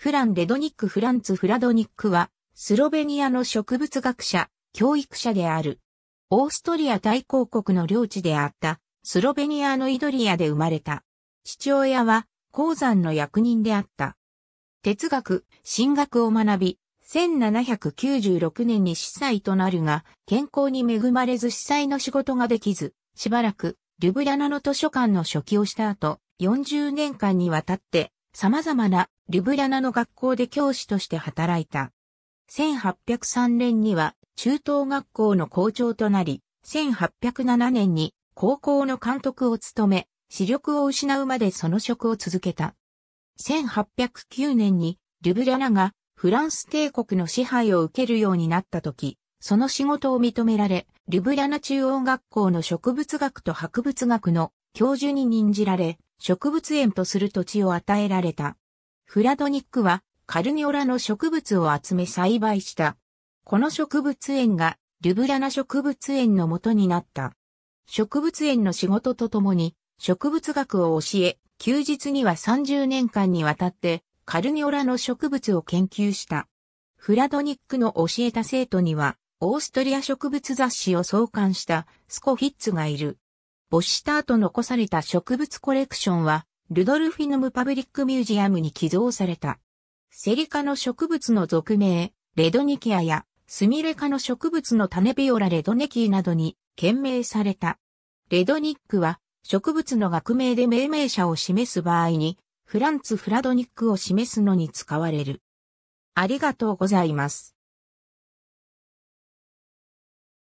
フラン・レドニック・フランツ・フラドニックは、スロベニアの植物学者、教育者である。オーストリア大公国の領地であった、スロベニアのイドリアで生まれた。父親は、鉱山の役人であった。哲学、神学を学び、1796年に司祭となるが、健康に恵まれず司祭の仕事ができず、しばらく、ルブリャナの図書館の初期をした後、40年間にわたって、様々なリブリャナの学校で教師として働いた。1803年には中等学校の校長となり、1807年に高校の監督を務め、視力を失うまでその職を続けた。1809年にリュブリャナがフランス帝国の支配を受けるようになった時、その仕事を認められ、リュブリャナ中央学校の植物学と博物学の教授に任じられ、植物園とする土地を与えられた。フラドニックはカルニオラの植物を集め栽培した。この植物園がルブラナ植物園の元になった。植物園の仕事とともに植物学を教え、休日には30年間にわたってカルニオラの植物を研究した。フラドニックの教えた生徒には、オーストリア植物雑誌を創刊したスコフィッツがいる。ボシターと残された植物コレクションは、ルドルフィヌムパブリックミュージアムに寄贈された。セリ科の植物の俗名、レドニキアや、スミレ科の植物の種ビオラレドネキーなどに、懸命された。レドニックは、植物の学名で命名者を示す場合に、フランツ・フラドニックを示すのに使われる。ありがとうございます。